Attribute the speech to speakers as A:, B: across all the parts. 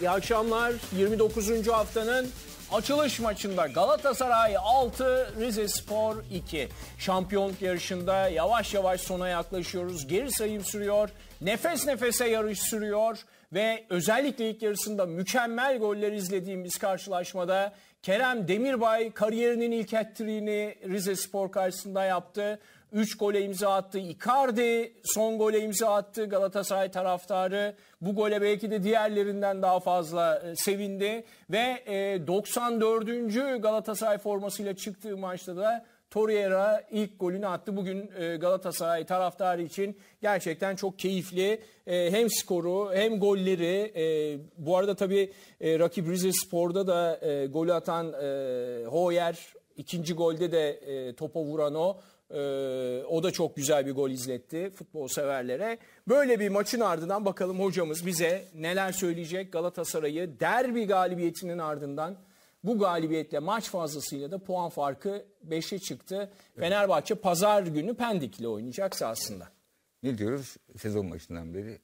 A: İyi akşamlar. 29. haftanın açılış maçında Galatasaray 6, Rize Spor 2. Şampiyonluk yarışında yavaş yavaş sona yaklaşıyoruz. Geri sayım sürüyor. Nefes nefese yarış sürüyor. Ve özellikle ilk yarısında mükemmel goller izlediğimiz karşılaşmada Kerem Demirbay kariyerinin ilk hat Rize Spor karşısında yaptı. 3 gole imza attı. Icardi son gole imza attı. Galatasaray taraftarı bu gole belki de diğerlerinden daha fazla e, sevindi. Ve 94. E, Galatasaray formasıyla çıktığı maçta da Torreira ilk golünü attı. Bugün e, Galatasaray taraftarı için gerçekten çok keyifli. Hem skoru hem golleri. Bu arada tabii rakip Rize Spor'da da golü atan Hoyer ikinci golde de topa vuran o. Ee, o da çok güzel bir gol izletti futbol severlere. Böyle bir maçın ardından bakalım hocamız bize neler söyleyecek Galatasaray'ı derbi galibiyetinin ardından bu galibiyetle maç fazlasıyla da puan farkı 5'e çıktı. Evet. Fenerbahçe pazar günü Pendik'le oynayacaksa aslında.
B: Ne diyoruz sezon başından beri?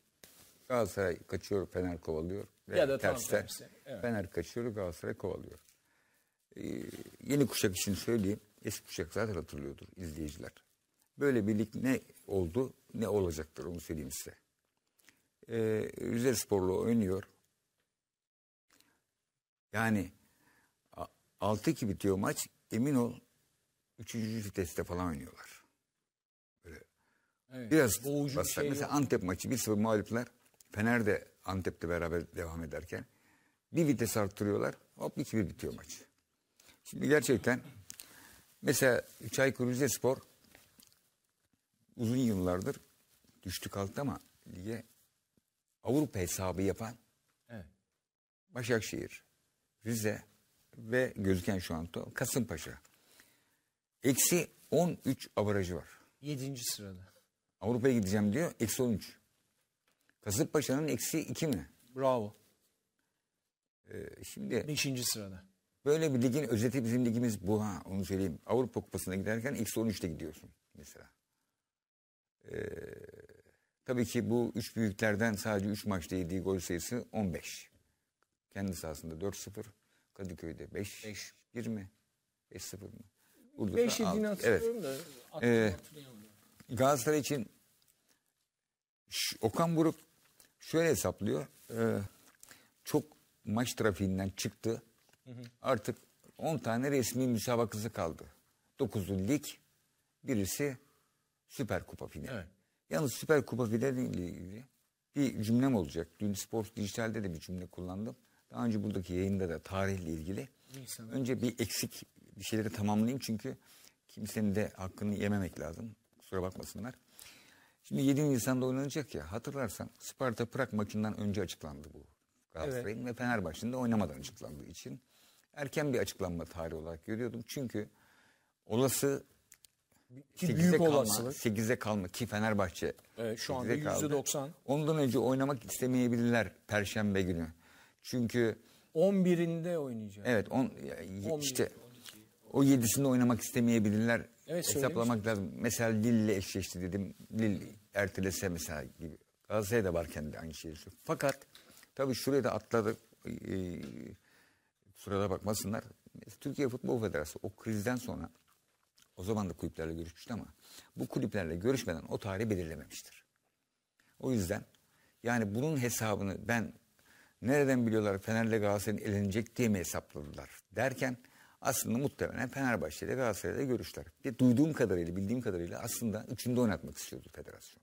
B: Galatasaray kaçıyor, Fener kovalıyor. Ya da tersten. Tam tersi. Evet. Fener kaçıyor, Galatasaray kovalıyor. Ee, yeni kuşak için söyleyeyim. Eski kuşak zaten hatırlıyordur izleyiciler. Böyle birlik ne oldu ne olacaktır onu söyleyeyim size. Ee, Rize Sporlu oynuyor. Yani 6-2 bitiyor maç. Emin ol 3. viteste falan oynuyorlar. Böyle. Evet, Biraz basar. Şey Mesela yok. Antep maçı 1-0 mağluplar. Fener de Antep'te beraber devam ederken bir vites arttırıyorlar. Hop 2-1 bitiyor maç. Şimdi gerçekten Mesela Çaykur Rizespor uzun yıllardır düştü kalktı ama lige Avrupa hesabı yapan evet. Başakşehir, Rize ve gözüken şu an to Kasımpaşa. Eksi 13 avarajı var.
A: 7. sırada.
B: Avrupa'ya gideceğim diyor. Eksi 13. Kasımpaşa'nın eksi 2 mi? Bravo. Ee, şimdi
A: 5. sırada.
B: Böyle bir ligin özeti bizim ligimiz bu ha onu söyleyeyim. Avrupa Kupası'na giderken ilk 13'te gidiyorsun mesela. Ee, tabii ki bu üç büyüklerden sadece üç maçta yediği gol sayısı 15. Kendi sahasında 4-0, Kadıköy'de 5-1 5 mi? 5-0 mı? 5 yediğini hatırlıyorum evet. da aklım, ee, Galatasaray için Okan Buruk şöyle hesaplıyor. Ee, çok maç trafiğinden çıktı Hı Artık 10 tane resmi müsabakası kaldı. 9'u lig, birisi Süper Kupa finali. Evet. Yalnız Süper Kupa finali ile ilgili bir cümlem olacak. Dün Spor Dijital'de de bir cümle kullandım. Daha önce buradaki yayında da tarihle ilgili. İnsanlar. Önce bir eksik bir şeyleri tamamlayayım çünkü kimsenin de hakkını yememek lazım. Kusura bakmasınlar. Şimdi 7 Nisan'da oynanacak ya hatırlarsan Sparta Prag maçından önce açıklandı bu Galatasaray'ın evet. ve Fenerbahçe'nin de oynamadan açıklandığı için erken bir açıklanma tarihi olarak görüyordum. Çünkü olası sekize 8'e büyük kalma, kalma ki Fenerbahçe.
A: Evet, şu anda %90.
B: Ondan önce oynamak istemeyebilirler Perşembe günü. Çünkü
A: 11'inde oynayacak.
B: Evet on, işte 11, 12, 12. o 7'sinde oynamak istemeyebilirler. Evet, Hesaplamak lazım. Mesela Lille ile eşleşti dedim. Lille ertelese mesela gibi. Galatasaray'da varken de aynı şeyi. Fakat tabii şuraya da atladık. Ee, Sırada bakmasınlar. Türkiye Futbol Federasyonu o krizden sonra o zaman da kulüplerle görüşmüştü ama bu kulüplerle görüşmeden o tarihi belirlememiştir. O yüzden yani bunun hesabını ben nereden biliyorlar Fener'le Galatasaray'ın elenecek diye mi hesapladılar derken aslında muhtemelen Fenerbahçe ile Galatasaray'la görüşler. Bir duyduğum kadarıyla bildiğim kadarıyla aslında üçünde oynatmak istiyordu federasyon.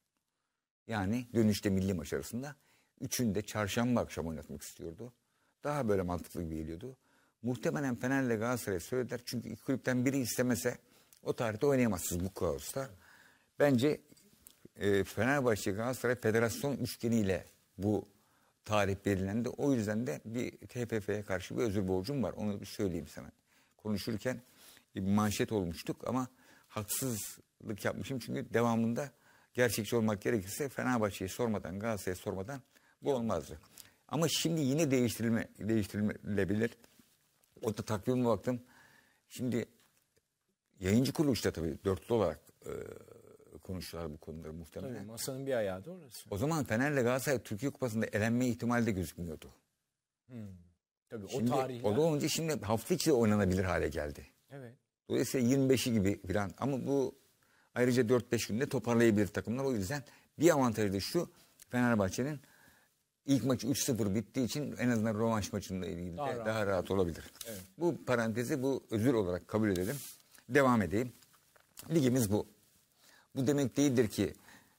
B: Yani dönüşte milli maç arasında üçünde çarşamba akşam oynatmak istiyordu. Daha böyle mantıklı geliyordu. Muhtemelen Fener'le Galatasaray'a söylediler. Çünkü iki kulüpten biri istemese o tarihte oynayamazsınız bu Klaus'ta. Bence e, Fenerbahçe Galatasaray Federasyon üçgeniyle bu tarih belirlendi. O yüzden de bir TFF'ye karşı bir özür borcum var. Onu bir söyleyeyim sana. Konuşurken bir manşet olmuştuk ama haksızlık yapmışım. Çünkü devamında gerçekçi olmak gerekirse Fenerbahçe'yi sormadan, Galatasaray'ı sormadan bu olmazdı. Ama şimdi yine değiştirilme, değiştirilebilir. Orada takvime baktım. Şimdi yayıncı kuruluşta tabii dörtlü olarak e, konuştular bu konuları muhtemelen. Tabii,
A: masanın bir ayağı da orası.
B: O zaman Fener'le Galatasaray Türkiye Kupası'nda elenme ihtimali de gözükmüyordu.
A: Hmm. Tabii şimdi, o tarihler... O da olunca
B: şimdi hafta içi oynanabilir hale geldi. Evet. Dolayısıyla 25'i gibi falan ama bu ayrıca 4-5 günde toparlayabilir takımlar. O yüzden bir avantajı da şu Fenerbahçe'nin İlk maç 3-0 bittiği için en azından rövanş maçında ilgili daha, rahat. rahat olabilir. Evet. Bu parantezi bu özür olarak kabul edelim. Devam edeyim. Ligimiz bu. Bu demek değildir ki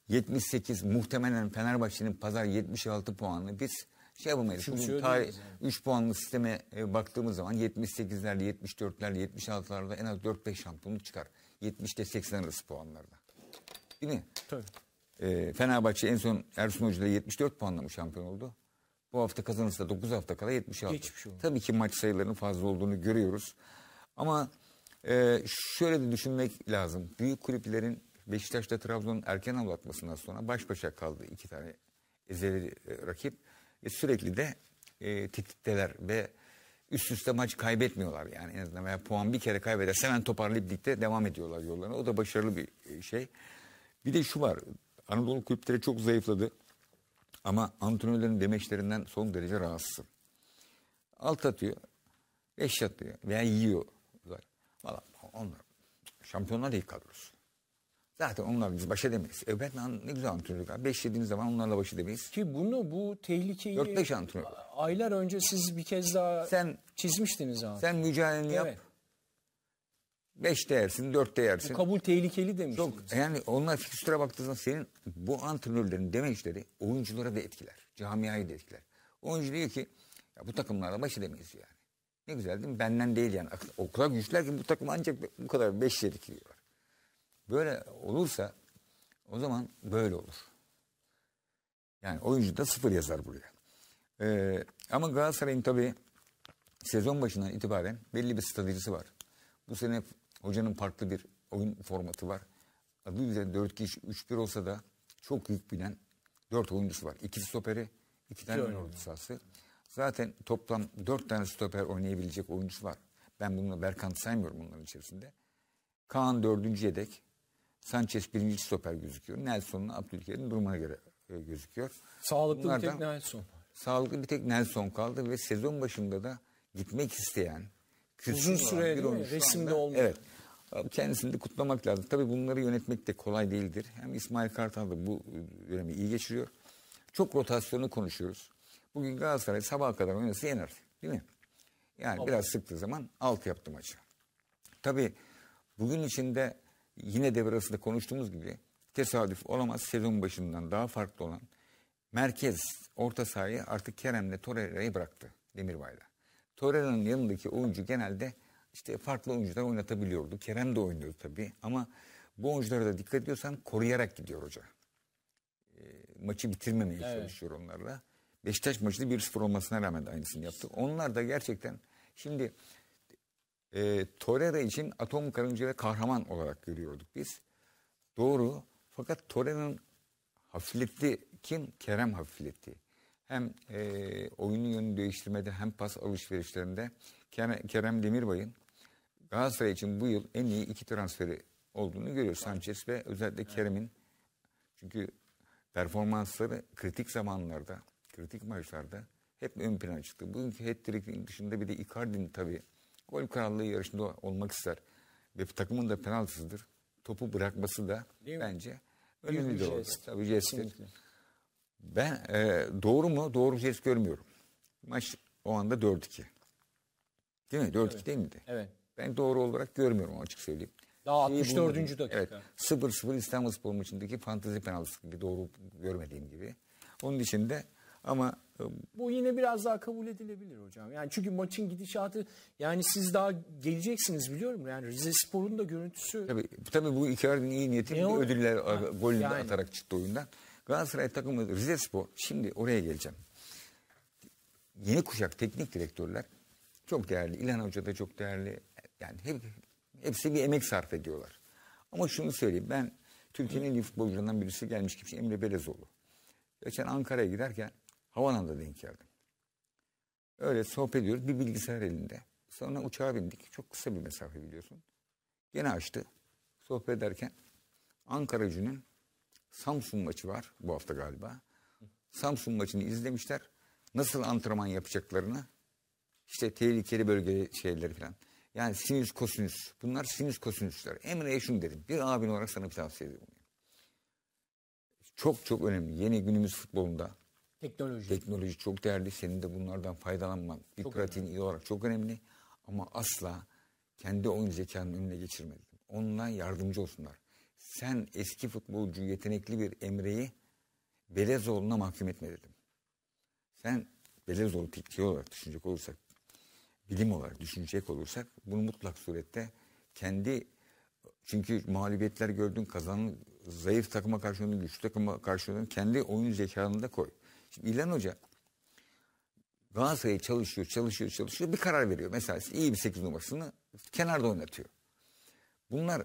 B: 78 muhtemelen Fenerbahçe'nin pazar 76 puanlı biz şey yapamayız. Bugün tarih, yani. 3 puanlı sisteme e, baktığımız zaman 78'lerle 74'lerle 76'larla en az 4-5 şampiyonluk çıkar. 70'te 80 arası puanlarda. Değil mi? Tabii. E, Fenerbahçe en son Ersun Hoca ile 74 puanla mı şampiyon oldu? Bu hafta kazanırsa 9 hafta kala 76. Geçmiş oldu. Tabii ki maç sayılarının fazla olduğunu görüyoruz. Ama e, şöyle de düşünmek lazım. Büyük kulüplerin Beşiktaş'ta Trabzon'un erken avlatmasından sonra baş başa kaldı iki tane ezeli e, rakip. E, sürekli de e, tetikteler ve üst üste maç kaybetmiyorlar yani en azından veya puan bir kere kaybederse hemen toparlayıp ligde devam ediyorlar yollarına. O da başarılı bir e, şey. Bir de şu var Anadolu kulüpleri çok zayıfladı. Ama antrenörlerin demeçlerinden son derece rahatsızım. Alt atıyor, eş atıyor veya yiyor. Valla onlar şampiyonlar değil kadrosu. Zaten onlar biz baş edemeyiz. E ben ne güzel antrenörlük abi. Beş yediğimiz zaman onlarla baş edemeyiz. Ki bunu bu tehlikeyi... Dört beş antrenör.
A: Aylar önce siz bir kez daha sen, çizmiştiniz abi. Sen mücadeleni evet. yap.
B: Beşte yersin, dörtte yersin. Bu kabul tehlikeli demiştiniz. Çok, yani onlar fikstüre baktığında senin bu antrenörlerin demeçleri oyunculara da etkiler. Camiayı da etkiler. Oyuncu diyor ki ya bu takımlarla baş edemeyiz yani. Ne güzel değil mi? Benden değil yani. O kadar güçler ki bu takım ancak bu kadar beş yedik diyorlar. Böyle olursa o zaman böyle olur. Yani oyuncu da sıfır yazar buraya. Ee, ama Galatasaray'ın tabii sezon başından itibaren belli bir stratejisi var. Bu sene Hocanın farklı bir oyun formatı var. Adı üzerinde 4 kişi 3 1 olsa da çok yük bilen 4 oyuncusu var. İki stoperi, iki tane ön ordu sahası. Zaten toplam 4 tane stoper oynayabilecek oyuncusu var. Ben bununla Berkant saymıyorum bunların içerisinde. Kaan dördüncü yedek. Sanchez birinci stoper gözüküyor. Nelson'la Abdülkerim durumuna göre e, gözüküyor. Sağlıklı Bunlardan, bir tek Nelson. Sağlıklı bir tek Nelson kaldı ve sezon başında da gitmek isteyen
A: Uzun süre süreli
B: resimde olmuyor. Evet. Kendisini de kutlamak lazım. Tabii bunları yönetmek de kolay değildir. Hem İsmail Kartal da bu dönemi iyi geçiriyor. Çok rotasyonu konuşuyoruz. Bugün Galatasaray sabaha kadar oynasa yener. Değil mi? Yani Olur. biraz sıktığı zaman alt yaptı maçı. Tabii bugün içinde yine devre arasında konuştuğumuz gibi tesadüf olamaz sezon başından daha farklı olan merkez orta sahayı artık Kerem'le Torreira'yı bıraktı Demirbay'la. Torreira'nın yanındaki oyuncu genelde işte farklı oyuncular oynatabiliyordu. Kerem de oynuyordu tabii ama bu oyunculara da dikkat ediyorsan koruyarak gidiyor hoca. E, maçı bitirmemeye evet. çalışıyor onlarla. Beşiktaş maçı 1-0 olmasına rağmen de aynısını yaptı. Onlar da gerçekten şimdi e, Torreira için atom karınca kahraman olarak görüyorduk biz. Doğru fakat Torreira'nın hafifletti. Kim? Kerem hafifletti hem e, oyunun yönünü değiştirmede hem pas alışverişlerinde Kerem, Demirbay'ın Galatasaray için bu yıl en iyi iki transferi olduğunu görüyoruz. Sanchez ve özellikle evet. Kerem'in çünkü performansları kritik zamanlarda, kritik maçlarda hep ön plana çıktı. Bugünkü hat-trick'in dışında bir de Icardi'nin tabii gol krallığı yarışında olmak ister. Ve takımın da penaltısıdır. Topu bırakması da bence önemli bir şey. Tabii jestir. Ben e, doğru mu? Doğru bir şey görmüyorum. Maç o anda 4-2. Değil mi? 4-2 evet. değil miydi? Evet. Ben doğru olarak görmüyorum açık söyleyeyim. Daha 64. Şeyi dakika. Evet. 0-0 İstanbul Spor maçındaki fantezi penaltısı gibi doğru görmediğim gibi. Onun içinde ama e,
A: bu yine biraz daha kabul edilebilir hocam. Yani çünkü maçın gidişatı yani siz daha geleceksiniz biliyorum. Yani
B: Rize Spor'un da görüntüsü. Tabii, tabii bu Icardi'nin iyi niyeti ödüller ha, golünü yani. atarak çıktı oyundan. Galatasaray takımı Rize Spor. Şimdi oraya geleceğim. Yeni kuşak teknik direktörler çok değerli. İlhan Hoca da çok değerli. Yani hep, hepsi bir emek sarf ediyorlar. Ama şunu söyleyeyim. Ben Türkiye'nin iyi futbolcularından birisi gelmiş gibi Emre Belezoğlu. Geçen Ankara'ya giderken Havananda denk geldim. Öyle sohbet ediyoruz. Bir bilgisayar elinde. Sonra uçağa bindik. Çok kısa bir mesafe biliyorsun. Gene açtı. Sohbet ederken Ankara cünün Samsun maçı var bu hafta galiba. Samsun maçını izlemişler. Nasıl antrenman yapacaklarını işte tehlikeli bölge şeyleri falan. Yani sinüs kosinüs. Bunlar sinüs kosinüsler. Emre'ye şunu dedim. Bir abin olarak sana bir tavsiye ediyorum. Çok çok önemli. Yeni günümüz futbolunda teknoloji teknoloji çok değerli. Senin de bunlardan faydalanman bir çok pratiğin önemli. iyi olarak çok önemli. Ama asla kendi oyun zekanın önüne geçirmedim. Onunla yardımcı olsunlar sen eski futbolcu yetenekli bir Emre'yi Belezoğlu'na mahkum etme dedim. Sen Belezoğlu şey olarak düşünecek olursak, bilim olarak düşünecek olursak bunu mutlak surette kendi çünkü mağlubiyetler gördün kazanın zayıf takıma karşı oynadın, güçlü takıma karşı oynadın. Kendi oyun zekanını da koy. Şimdi İlhan Hoca Galatasaray'ı çalışıyor, çalışıyor, çalışıyor. Bir karar veriyor. Mesela iyi bir 8 numarasını kenarda oynatıyor. Bunlar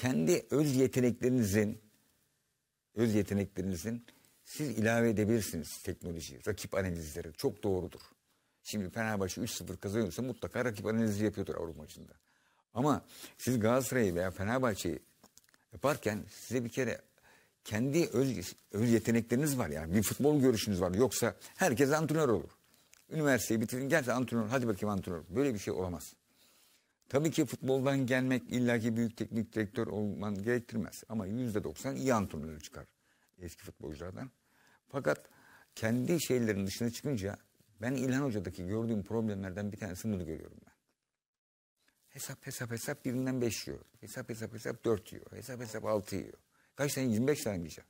B: kendi öz yeteneklerinizin öz yeteneklerinizin siz ilave edebilirsiniz teknoloji, Rakip analizleri çok doğrudur. Şimdi Fenerbahçe 3-0 kazanıyorsa mutlaka rakip analizi yapıyordur Avrupa maçında. Ama siz Galatasaray'ı veya Fenerbahçe'yi yaparken size bir kere kendi öz, öz yetenekleriniz var yani bir futbol görüşünüz var. Yoksa herkes antrenör olur. Üniversiteyi bitirin gel antrenör hadi bakayım antrenör. Böyle bir şey olamaz. Tabii ki futboldan gelmek illaki büyük teknik direktör olman gerektirmez. Ama yüzde doksan iyi antrenör çıkar eski futbolculardan. Fakat kendi şeylerin dışına çıkınca ben İlhan Hoca'daki gördüğüm problemlerden bir tanesi bunu görüyorum ben. Hesap hesap hesap birinden beş yiyor. Hesap hesap hesap dört yiyor. Hesap hesap altı yiyor. Kaç tane? 25 tane yiyeceğim.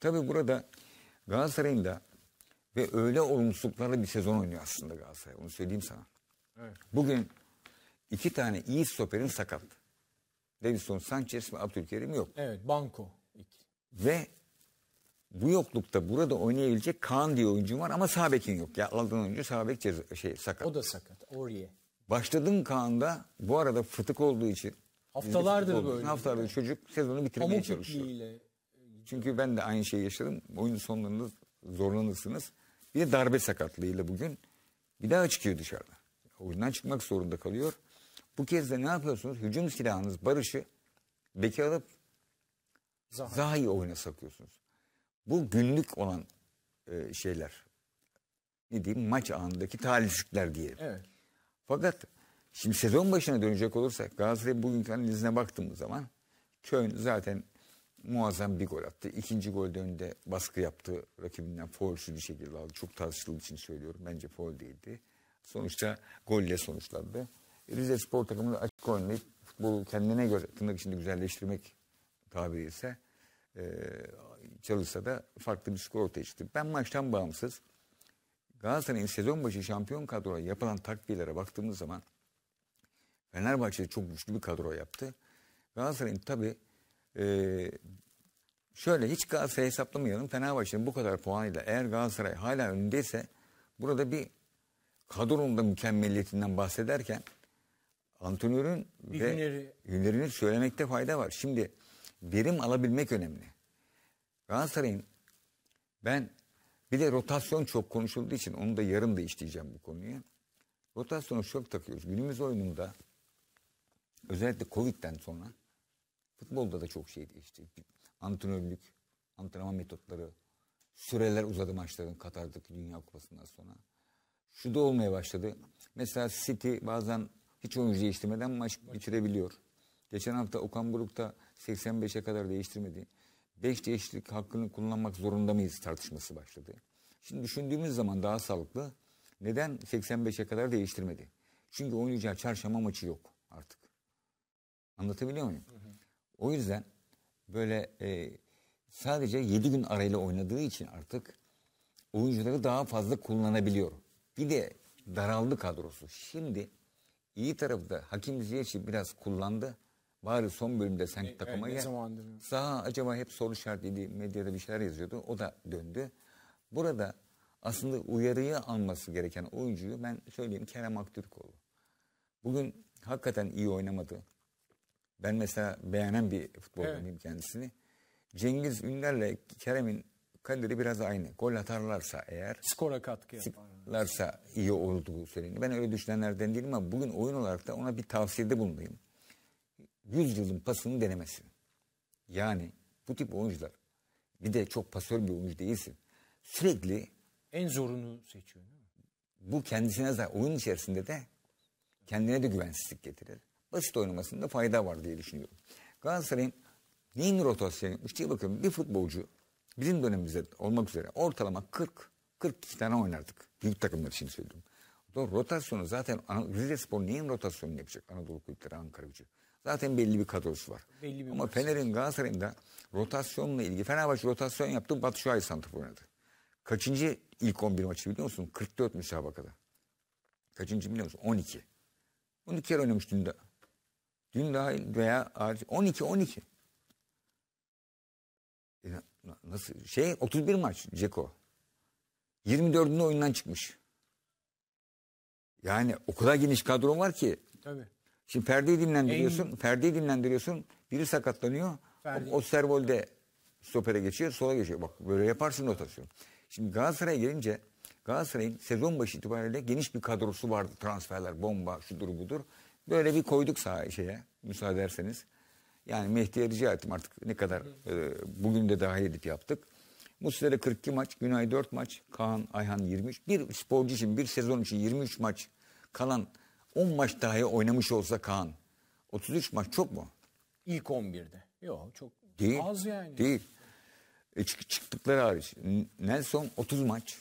B: Tabii burada Galatasaray'ın da ve öyle olumsuzluklarla bir sezon oynuyor aslında Galatasaray. Onu söyleyeyim sana. Evet. Bugün İki tane iyi stoperin sakat. Davidson, Sanchez ve Abdülkerim yok.
A: Evet Banko.
B: Ve bu yoklukta burada oynayabilecek Kaan diye oyuncu var ama Sabekin yok. Ya aldığın oyuncu sağ şey, sakat. O da sakat. Orye. Başladın Kaan'da bu arada fıtık olduğu için. Haftalardır böyle. Haftalardır çocuk sezonu bitirmeye Pamuk çalışıyor. Ile... E, Çünkü ben de aynı şeyi yaşadım. Oyunun sonlarında zorlanırsınız. Bir de darbe sakatlığıyla bugün bir daha çıkıyor dışarıda. Oyundan çıkmak zorunda kalıyor. Bu kez de ne yapıyorsunuz? Hücum silahınız barışı beki alıp Zahi. Zahi oyuna sakıyorsunuz. Bu günlük olan e, şeyler. Ne diyeyim maç anındaki talihsizlikler diyelim. Evet. Fakat şimdi sezon başına dönecek olursak Galatasaray bugünkü analizine baktığımız zaman Köln zaten muazzam bir gol attı. İkinci golde önünde baskı yaptı. Rakibinden foulsü bir şekilde aldı. Çok tartışıldığı için söylüyorum. Bence foul değildi. Sonuçta golle sonuçlandı. Rize Spor takımını açık oynayıp futbolu kendine göre tırnak içinde güzelleştirmek tabiri ise e, çalışsa da farklı bir skor ortaya çıktı. Ben maçtan bağımsız Galatasaray'ın sezon başı şampiyon kadroya yapılan takviyelere baktığımız zaman Fenerbahçe çok güçlü bir kadro yaptı. Galatasaray'ın tabi e, şöyle hiç Galatasaray hesaplamayalım. Fenerbahçe'nin bu kadar puanıyla eğer Galatasaray hala önündeyse burada bir kadronun da mükemmelliyetinden bahsederken antrenörün bir ve günleri. günlerini söylemekte fayda var. Şimdi verim alabilmek önemli. Galatasaray'ın ben bir de rotasyon çok konuşulduğu için onu da yarın da işleyeceğim bu konuyu. Rotasyonu çok takıyoruz. Günümüz oyununda özellikle Covid'den sonra futbolda da çok şey değişti. Antrenörlük, antrenman metotları, süreler uzadı maçların Katar'daki Dünya Kupası'ndan sonra. Şu da olmaya başladı. Mesela City bazen hiç oyuncu değiştirmeden maç bitirebiliyor. Geçen hafta Okan Buruk da 85'e kadar değiştirmedi. 5 değişiklik hakkını kullanmak zorunda mıyız tartışması başladı. Şimdi düşündüğümüz zaman daha sağlıklı. Neden 85'e kadar değiştirmedi? Çünkü oynayacağı çarşamba maçı yok artık. Anlatabiliyor muyum? O yüzden böyle e, sadece 7 gün arayla oynadığı için artık oyuncuları daha fazla kullanabiliyor. Bir de daraldı kadrosu. Şimdi iyi tarafı da Hakim Ziyech'i biraz kullandı. Bari son bölümde sen e, takıma e, gel. Zamandır. acaba hep soru işaretliydi. Medyada bir şeyler yazıyordu. O da döndü. Burada aslında uyarıyı alması gereken oyuncuyu ben söyleyeyim Kerem Aktürkoğlu. Bugün hakikaten iyi oynamadı. Ben mesela beğenen bir futbolcuyum evet. kendisini. Cengiz Ünder'le Kerem'in kaderi biraz aynı. Gol atarlarsa eğer. Skora katkı yaparlarsa iyi olduğu söyleniyor. Ben öyle düşünenlerden değilim ama bugün oyun olarak da ona bir tavsiyede bulunayım. 100 yılın pasını denemesin. Yani bu tip oyuncular bir de çok pasör bir oyuncu değilsin. Sürekli
A: en zorunu seçiyor değil mi?
B: Bu kendisine zaten oyun içerisinde de kendine de güvensizlik getirir. Basit oynamasında fayda var diye düşünüyorum. Galatasaray'ın neyin rotasyonu. İşte diye bakıyorum. Bir futbolcu Bizim dönemimizde olmak üzere ortalama 40 42 tane oynardık. Büyük takımlar için söylüyorum. Doğru, rotasyonu zaten Rize Spor neyin rotasyonunu yapacak? Anadolu Kulüpleri, Ankara Gücü. Zaten belli bir kadrosu var. Belli bir Ama Fener'in Galatasaray'ın da rotasyonla ilgili Fenerbahçe rotasyon yaptı. Batu Şahin santrfor oynadı. Kaçıncı ilk 11 maçı biliyor musun? 44 müsabakada. Kaçıncı biliyor musun? 12. 12 kere oynamış dün de. Dün dahil veya hariç 12 12 nasıl şey 31 maç Ceko. 24'ünde oyundan çıkmış. Yani o kadar geniş kadron var ki. Tabii. Şimdi perdeyi dinlendiriyorsun. En... Perdeyi dinlendiriyorsun. Biri sakatlanıyor. Ferdi. O, o servolde stopere geçiyor. Sola geçiyor. Bak böyle yaparsın rotasyon. Şimdi Galatasaray'a gelince Galatasaray'ın sezon başı itibariyle geniş bir kadrosu vardı. Transferler, bomba, şudur budur. Böyle bir koyduk sahaya şeye müsaade ederseniz. Yani Mehdi'ye rica ettim artık ne kadar e, bugün de dahil edip yaptık. Muslera 42 maç, Günay 4 maç, Kaan Ayhan 23. Bir sporcu için bir sezon için 23 maç kalan 10 maç dahi oynamış olsa Kaan 33 maç çok mu? İlk 11'de. Yok çok değil, az yani. Değil. E, çıktıkları hariç. Nelson 30 maç.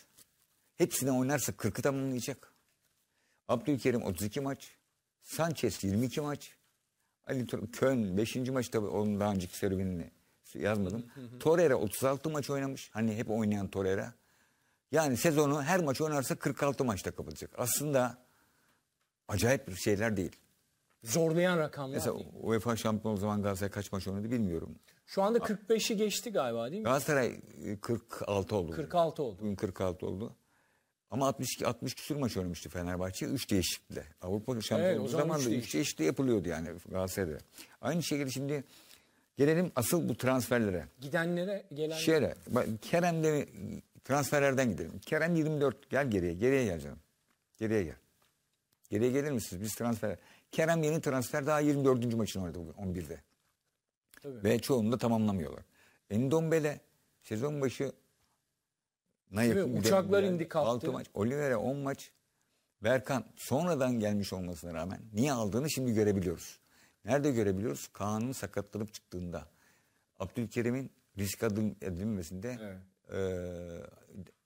B: Hepsini oynarsa 40'ı tamamlayacak. Abdülkerim 32 maç. Sanchez 22 maç. Ali Tur Köln 5. maçta onun daha önceki serüvenini yazmadım. Torreira 36 maç oynamış. Hani hep oynayan Torreira. Yani sezonu her maç oynarsa 46 maçta kapatacak. Aslında acayip bir şeyler değil. Zorlayan rakamlar Mesela değil. UEFA Şampiyonu o zaman Galatasaray kaç maç oynadı bilmiyorum. Şu
A: anda 45'i geçti galiba değil mi?
B: Galatasaray 46 e, oldu. 46 oldu. Bugün 46 oldu. Ama 62 60 küsur maç oynamıştı Fenerbahçe 3 değişikle Avrupa şampiyonu evet, o zaman da 3 değişiklikle yapılıyordu yani Galatasaray'da. Aynı şekilde şimdi gelelim asıl bu transferlere.
A: Gidenlere, gelenlere. Şere,
B: bak Kerem'de transferlerden gidelim. Kerem 24 gel geriye, geriye gel canım. Geriye gel. Geriye gelir misiniz? Biz transfer. Kerem yeni transfer daha 24. maçını oynadı bugün 11'de. Tabii. Ve çoğunu da tamamlamıyorlar. Endombele sezon başı na Uçaklar indi kalktı. 6 maç. Oliver'e 10 maç. Berkan sonradan gelmiş olmasına rağmen niye aldığını şimdi görebiliyoruz. Nerede görebiliyoruz? Kaan'ın sakatlanıp çıktığında. Abdülkerim'in risk adım edilmesinde evet.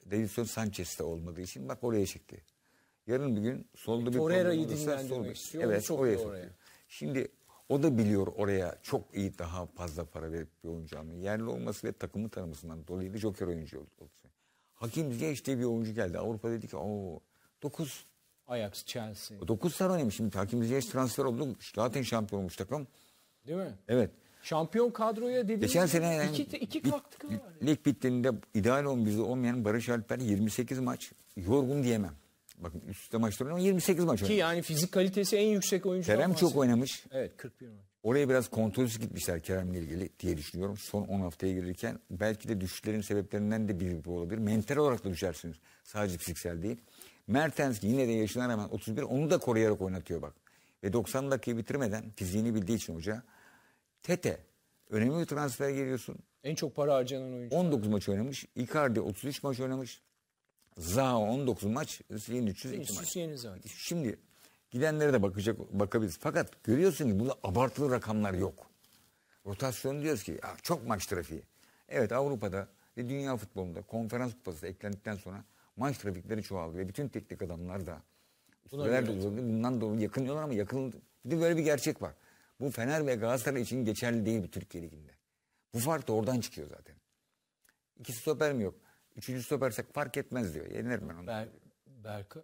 B: e, Davidson Sanchez'de olmadığı için bak oraya çekti. Yarın bir gün solda bir Torreira'yı dinlendirmek istiyor. Evet oraya, oraya. Sokuyor. Şimdi o da biliyor oraya çok iyi daha fazla para verip bir oyuncu almayı. Yerli olması ve takımı tanımasından dolayı da joker oyuncu oldu. Hakim Ziyech diye bir oyuncu geldi. Avrupa dedi ki o 9
A: Ajax, Chelsea.
B: 9 e, sene Şimdi Hakim Ziyech transfer oldu. Zaten şampiyon olmuş takım. Değil mi? Evet.
A: Şampiyon kadroya dediğimiz Geçen sene yani iki, iki bit, katkı
B: var. Yani. Lig bittiğinde ideal 11'de olmayan Barış Alper 28 maç. Yorgun diyemem. Bakın üst üste maçlar 28 maç oynamış. Ki yani
A: fizik kalitesi en yüksek oyuncu. Kerem çok oynamış. Evet 41 maç.
B: Oraya biraz kontrolsüz gitmişler Kerem'le ilgili diye düşünüyorum. Son 10 haftaya girirken belki de düşüşlerin sebeplerinden de biri bu olabilir. Mental olarak da düşersiniz. Sadece fiziksel değil. Mertens yine de yaşına rağmen 31 onu da koruyarak oynatıyor bak. Ve 90 dakikayı bitirmeden fiziğini bildiği için hoca Tete önemli bir transfer geliyorsun. En çok para harcanan oyuncu. 19 maç oynamış. Icardi 33 maç oynamış. Zaha 19 maç. Sili'nin 302 maç. zaten. Şimdi Gidenlere de bakacak bakabiliriz. Fakat görüyorsun ki burada abartılı rakamlar yok. Rotasyon diyoruz ki ya çok maç trafiği. Evet Avrupa'da ve dünya futbolunda konferans kupası eklendikten sonra maç trafikleri çoğaldı ve bütün teknik adamlar da Bunlar bundan dolayı yakınıyorlar ama yakın bir de böyle bir gerçek var. Bu Fener ve Galatasaray için geçerli değil bir Türkiye liginde. Bu fark da oradan çıkıyor zaten. İkisi stoper mi yok? Üçüncü stopersek fark etmez diyor. Yenirim ben onu. Ber
A: Berkı?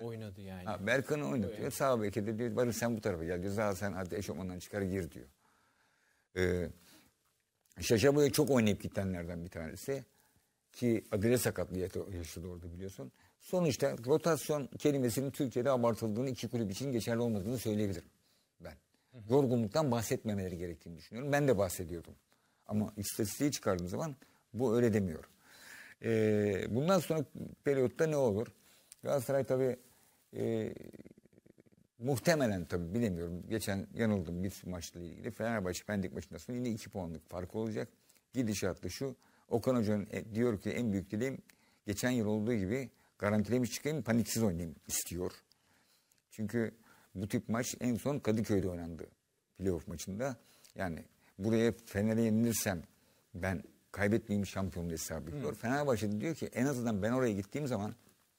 A: Oynadı yani. Ha, Berkan'ı oynatıyor. Yani. Sağ
B: beke de diyor Barış sen bu tarafa gel diyor. Zaha sen hadi eşofmandan çıkar gir diyor. Ee, Şaşa böyle çok oynayıp gidenlerden bir tanesi. Ki adile sakatlığı yaşadı orada biliyorsun. Sonuçta rotasyon kelimesinin Türkiye'de abartıldığını iki kulüp için geçerli olmadığını söyleyebilirim ben. Hı hı. Yorgunluktan bahsetmemeleri gerektiğini düşünüyorum. Ben de bahsediyordum. Ama istatistiği çıkardığım zaman bu öyle demiyor. Ee, bundan sonra periyotta ne olur? Galatasaray tabii e, muhtemelen tabii bilemiyorum. Geçen yanıldım bir maçla ilgili. Fenerbahçe Pendik maçından sonra yine iki puanlık fark olacak. Gidişatlı şu. Okan Hoca'nın e, diyor ki en büyük dileğim geçen yıl olduğu gibi garantilemiş çıkayım paniksiz oynayayım istiyor. Çünkü bu tip maç en son Kadıköy'de oynandı. Playoff maçında. Yani buraya Fener'e yenilirsem ben kaybetmeyeyim şampiyonluğu hesabı yapıyor. Hmm. Fenerbahçe diyor ki en azından ben oraya gittiğim zaman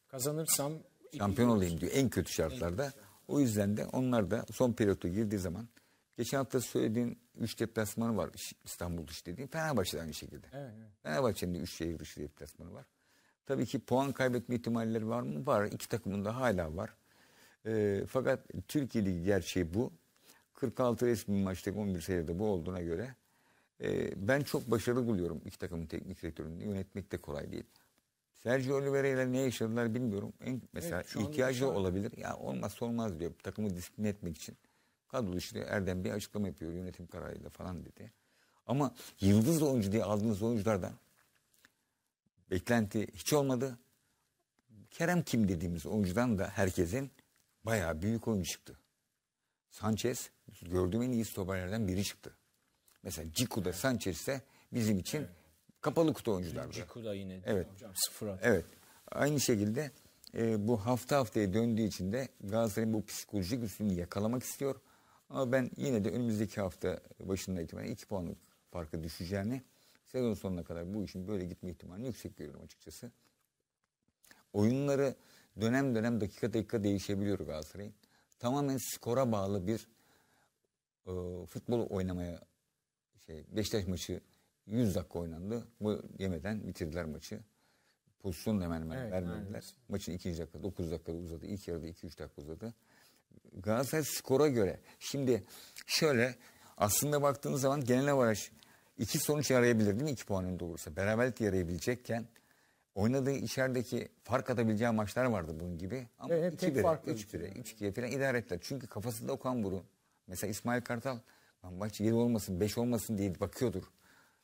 B: kazanırsam şampiyon olayım diyor en kötü şartlarda. O yüzden de onlar da son periyotta girdiği zaman geçen hafta söylediğin 3 deplasmanı var İstanbul dışı dediğin Fenerbahçe'de aynı şekilde. Evet, evet. Fenerbahçe'nin de 3 şehir dışı deplasmanı var. Tabii ki puan kaybetme ihtimalleri var mı? Var. İki takımın da hala var. E, fakat Türkiye Ligi gerçeği bu. 46 resmi maçta 11 sayıda bu olduğuna göre e, ben çok başarılı buluyorum iki takımın teknik direktörünü. Yönetmek de kolay değil. Sergio Oliveira ile ne yaşadılar bilmiyorum. En, mesela evet, ihtiyacı olabilir. Ya olmazsa olmaz diyor takımı disiplin etmek için. Kadro dışı Erdem bir açıklama yapıyor yönetim kararıyla falan dedi. Ama yıldız oyuncu diye aldığınız oyunculardan beklenti hiç olmadı. Kerem kim dediğimiz oyuncudan da herkesin bayağı büyük oyuncu çıktı. Sanchez gördüğüm en iyi stoperlerden biri çıktı. Mesela Ciku da Sanchez ise bizim için evet Kapalı kutu oyuncular. Cikuda yine. Evet. Hocam sıfır attı. Evet. Aynı şekilde e, bu hafta haftaya döndüğü için de Galatasaray'ın bu psikolojik üstünü yakalamak istiyor. Ama ben yine de önümüzdeki hafta başında itibaren 2 puanlık farkı düşeceğini sezon sonuna kadar bu işin böyle gitme ihtimalini yüksek görüyorum açıkçası. Oyunları dönem dönem dakika dakika değişebiliyor Galatasaray'ın. Tamamen skora bağlı bir e, futbol oynamaya şey Beşiktaş maçı 100 dakika oynandı. Bu yemeden bitirdiler maçı. Pozisyon hemen hemen evet, vermediler. Evet. Maçın ikinci dakika 9 dakika uzadı. İlk yarıda 2-3 dakika uzadı. Galatasaray skora göre. Şimdi şöyle aslında baktığınız zaman genel olarak iki sonuç yarayabilir değil mi? İki puan önde olursa. Beraberlik yarayabilecekken oynadığı içerideki fark atabileceği maçlar vardı bunun gibi. Ama 2-1'e, bire, üç 1e 3-2'ye falan idare ettiler. Çünkü kafasında Okan Burun. Mesela İsmail Kartal maç 7 olmasın, 5 olmasın diye bakıyordur.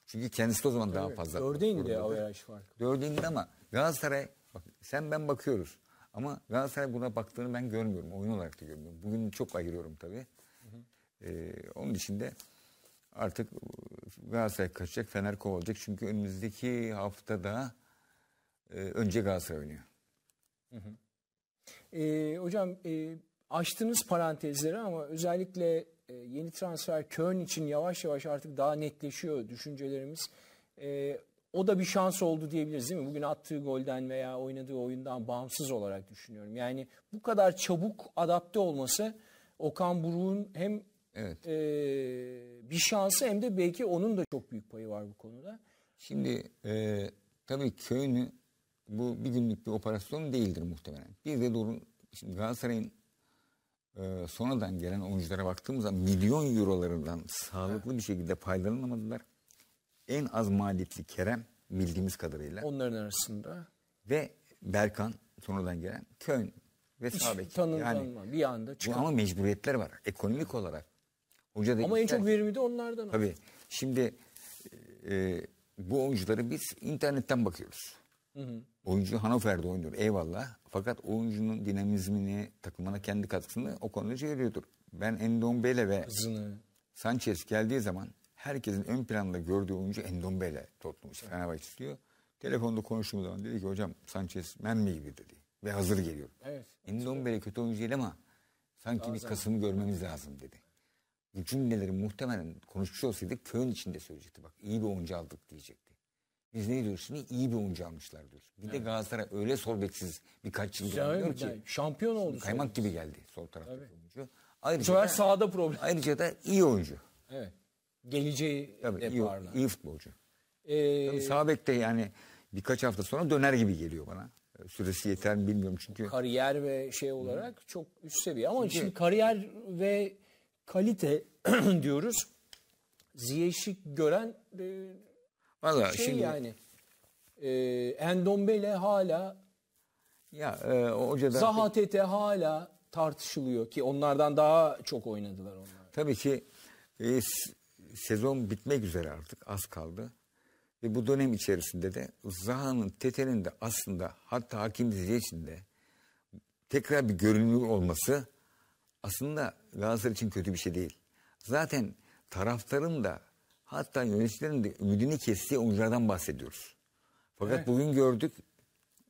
B: Çünkü kendisi de o zaman daha fazla. Dörde indi averaj farkı. Dörde ama Galatasaray bak, sen ben bakıyoruz. Ama Galatasaray buna baktığını ben görmüyorum. Oyun olarak da görmüyorum. Bugün çok ayırıyorum tabii. Hı hı. Ee, onun içinde artık Galatasaray kaçacak, Fener kovalacak. Çünkü önümüzdeki haftada e, önce Galatasaray oynuyor.
A: Hı hı. E, hocam e, açtınız parantezleri ama özellikle e, yeni transfer Köln için yavaş yavaş artık daha netleşiyor düşüncelerimiz. E, o da bir şans oldu diyebiliriz değil mi? Bugün attığı golden veya oynadığı oyundan bağımsız olarak düşünüyorum. Yani bu kadar çabuk adapte olması Okan Buruk'un hem evet. e, bir şansı hem de belki onun da çok büyük payı var bu konuda.
B: Şimdi e, tabii Köln'ü bu bir günlük bir operasyon değildir muhtemelen. Bir de doğru şimdi Galatasaray'ın e, sonradan gelen oyunculara baktığımızda milyon eurolarından sağlıklı bir şekilde faydalanamadılar. En az maliyetli Kerem bildiğimiz kadarıyla. Onların arasında. Ve Berkan sonradan gelen Köyn ve Sabek. Yani, bir anda çıkan. Ama mecburiyetler var ekonomik olarak. Hoca da ama ister. en çok verimi de
A: onlardan. Tabii.
B: Şimdi e, bu oyuncuları biz internetten bakıyoruz. Hı hı. Oyuncu Hanover'de oynuyor eyvallah. Fakat oyuncunun dinamizmini, takımına kendi katkısını o konuda şey veriyordur. Ben Endombele ve Hızını. Sanchez geldiği zaman herkesin ön planda gördüğü oyuncu Endombele Tottenham işte Fenerbahçe istiyor. Telefonda konuştuğum zaman dedi ki hocam Sanchez mermi gibi dedi. Ve hazır geliyor. Evet. Endombele kötü oyuncu değil ama sanki Daha bir kasımı görmemiz lazım dedi. Bu cümleleri muhtemelen konuşmuş olsaydı köyün içinde söyleyecekti. Bak iyi bir oyuncu aldık diyecek. Biz ne diyoruz İyi bir oyuncu almışlar diyoruz. Bir evet. de Galatasaray öyle sorbetsiz birkaç yıl oynuyor ki. Şampiyon oldu. Kaymak gibi geldi sol taraftaki Tabii. oyuncu. Ayrıca da, sahada problem. Ayrıca da iyi oyuncu. Evet. Geleceği Tabii, de iyi, parla. iyi futbolcu. Ee, Tabii sağ bekte yani birkaç hafta sonra döner gibi geliyor bana. Ee, süresi yeter mi bilmiyorum çünkü.
A: Kariyer ve şey olarak Hı. çok üst seviye. Ama çünkü, şimdi kariyer ve kalite diyoruz. Ziyeşik gören... E, Valla şey şimdi... yani e, Endombele hala ya e, hocadan... Zaha
B: Tete hala tartışılıyor ki onlardan daha çok oynadılar onlar. Tabii ki e, sezon bitmek üzere artık az kaldı. Ve bu dönem içerisinde de Zaha'nın Tete'nin de aslında hatta hakim dizi de tekrar bir görünür olması aslında Galatasaray için kötü bir şey değil. Zaten taraftarın da Hatta yöneticilerin de ümidini kestiği oyunculardan bahsediyoruz. Fakat evet. bugün gördük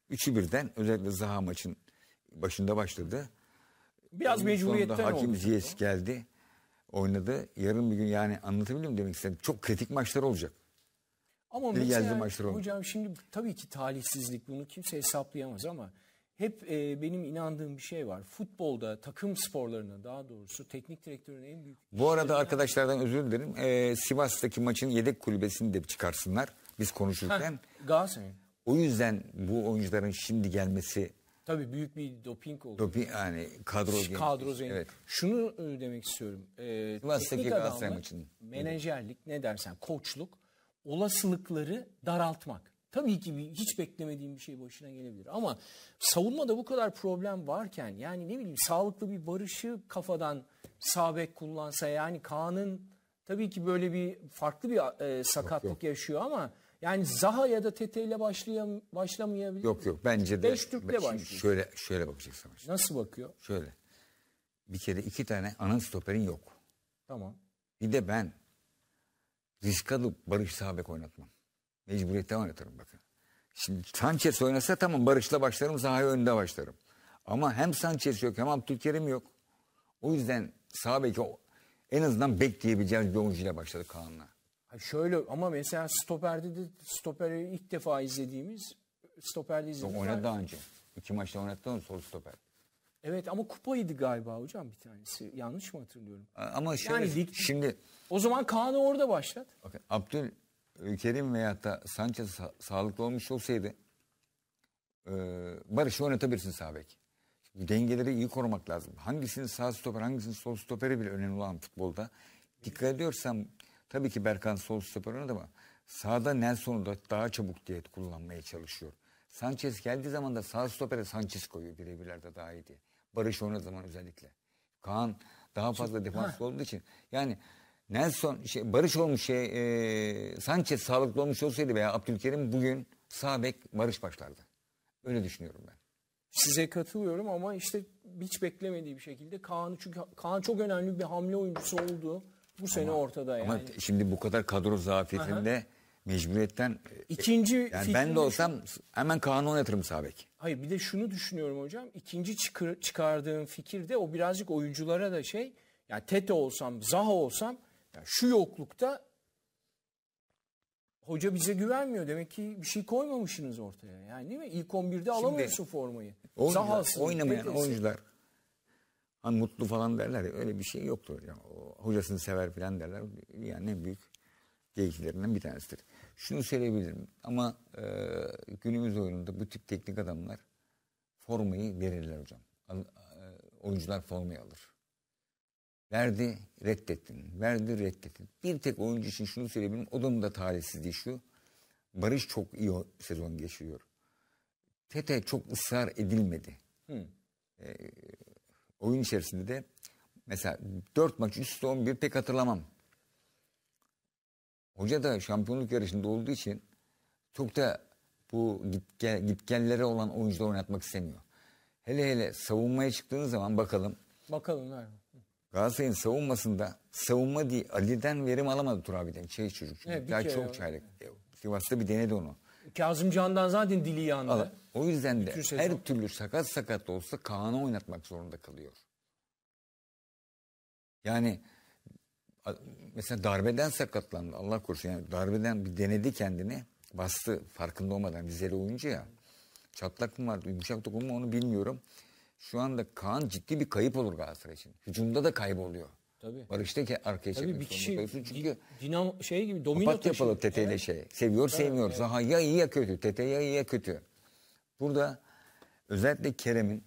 B: üçü birden özellikle Zaha maçın başında başladı.
A: Biraz Onun mecburiyetten hakim oldu.
B: Ziyech geldi oynadı. Yarın bir gün yani anlatabiliyor muyum demek istedim. Çok kritik maçlar olacak.
A: Ama Dil mesela hocam şimdi tabii ki talihsizlik bunu kimse hesaplayamaz ama hep e, benim inandığım bir şey var. Futbolda takım sporlarına daha doğrusu teknik direktörün en büyük...
B: Bu arada arkadaşlardan özür dilerim. Ee, Sivas'taki maçın yedek kulübesini de çıkarsınlar biz konuşurken. Galatasaray'ın. O yüzden bu oyuncuların şimdi gelmesi
A: Tabii büyük bir doping oldu. Doping
B: yani kadro zengin. Kadro zengin. Evet. Şunu
A: e, demek istiyorum. Ee, Sivas'taki teknik Galatasaray maçının. menajerlik ne dersen koçluk olasılıkları daraltmak. Tabii ki bir, hiç beklemediğim bir şey başına gelebilir. Ama savunmada bu kadar problem varken yani ne bileyim sağlıklı bir barışı kafadan sabek kullansa yani Kaan'ın tabii ki böyle bir farklı bir e, sakatlık yok, yok. yaşıyor ama yani Zaha ya da Tete ile başlayam başlamayabilir. Yok
B: yok bence de. Beş Türk'le başlıyor. Şöyle şöyle bakacaksın.
A: Başlayayım. Nasıl bakıyor?
B: Şöyle. Bir kere iki tane ana stoperin yok. Tamam. Bir de ben risk alıp Barış Sabek oynatmam. Mecburiyetten oynatırım bakın. Şimdi Sanchez oynasa tamam Barış'la başlarım sahaya önde başlarım. Ama hem Sanchez yok hem Abdülkerim yok. O yüzden sağ beki en azından bekleyebileceğimiz bir oyuncuyla başladık Kaan'la.
A: Şöyle ama mesela stoperde de stoperi ilk defa izlediğimiz stoperde izledik. Yok, oynadı
B: daha önce. İki maçta oynattı onu sol stoper.
A: Evet ama kupaydı galiba hocam bir tanesi. Yanlış mı hatırlıyorum? Ama şöyle, yani
B: şimdi... O zaman Kaan'ı orada başlat. Bakın Abdül Kerim veya da Sanchez sa- sağlıklı olmuş olsaydı e, Barış'ı oynatabilirsin sağ Dengeleri iyi korumak lazım. Hangisinin sağ stoper, hangisinin sol stoperi bile önemli olan futbolda. Dikkat ediyorsam tabii ki Berkan sol stoper oynadı ama sağda Nelson'u da daha çabuk diyet kullanmaya çalışıyor. Sanchez geldiği zaman da sağ stopere Sanchez koyuyor birebirlerde daha iyi diye. Barış oynadığı zaman özellikle. Kaan daha fazla defans olduğu için. Yani Nelson şey, Barış olmuş şey e, Sanchez sağlıklı olmuş olsaydı veya Abdülkerim bugün sağ bek Barış başlardı. Öyle düşünüyorum ben. Size katılıyorum ama
A: işte hiç beklemediği bir şekilde Kaan, çünkü Kaan çok önemli bir hamle oyuncusu oldu. Bu ama, sene ortada yani. Ama
B: şimdi bu kadar kadro zafiyetinde Aha. mecburiyetten e, ikinci yani ben de olsam hemen Kaan'ı oynatırım sabek.
A: Hayır bir de şunu düşünüyorum hocam. ikinci çıkar, çıkardığım fikir de o birazcık oyunculara da şey yani Tete olsam, Zaha olsam yani şu yoklukta hoca bize güvenmiyor. Demek ki bir şey koymamışsınız ortaya. Yani değil mi? İlk 11'de alamıyorsun formayı. Oyuncular, Sahası, oynamayan dedesi. oyuncular
B: hani mutlu falan derler ya öyle bir şey yoktur hocam. O, hocasını sever falan derler. Yani en büyük geyiklerinden bir tanesidir. Şunu söyleyebilirim ama e, günümüz oyununda bu tip teknik adamlar formayı verirler hocam. Al, e, oyuncular formayı alır. Verdi, reddettin. Verdi, reddettin. Bir tek oyuncu için şunu söyleyebilirim. Onun da talihsizliği şu. Barış çok iyi sezon geçiyor. Tete çok ısrar edilmedi. Hı. E, oyun içerisinde de mesela dört maç üstü 11 pek hatırlamam. Hoca da şampiyonluk yarışında olduğu için çok da bu git, gel, git gellere olan oyuncuları oynatmak istemiyor. Hele hele savunmaya çıktığınız zaman bakalım.
A: Bakalım. Evet.
B: Galatasaray'ın savunmasında savunma değil Ali'den verim alamadı Turabi'den. çay şey çocuk. Çünkü evet, daha çok çaylık. E, Sivas'ta bir denedi onu. Kazım Can'dan zaten dili yandı. Al, o yüzden de her türlü sakat sakat olsa Kaan'ı oynatmak zorunda kalıyor. Yani mesela darbeden sakatlandı Allah korusun. Yani darbeden bir denedi kendini. Bastı farkında olmadan Rizeli oyuncu ya. Çatlak mı vardı yumuşak dokun mu onu bilmiyorum. Şu anda Kaan ciddi bir kayıp olur Galatasaray için. Hücumda da kayboluyor. Tabii. Barış'ta ki arkaya Tabii bir kişi
A: çünkü dinam şey gibi domino kapat yapalım
B: Tete ile evet. şey. Seviyor evet, sevmiyor. Evet. Zaha ya iyi ya kötü. Tete ya iyi ya kötü. Burada özellikle Kerem'in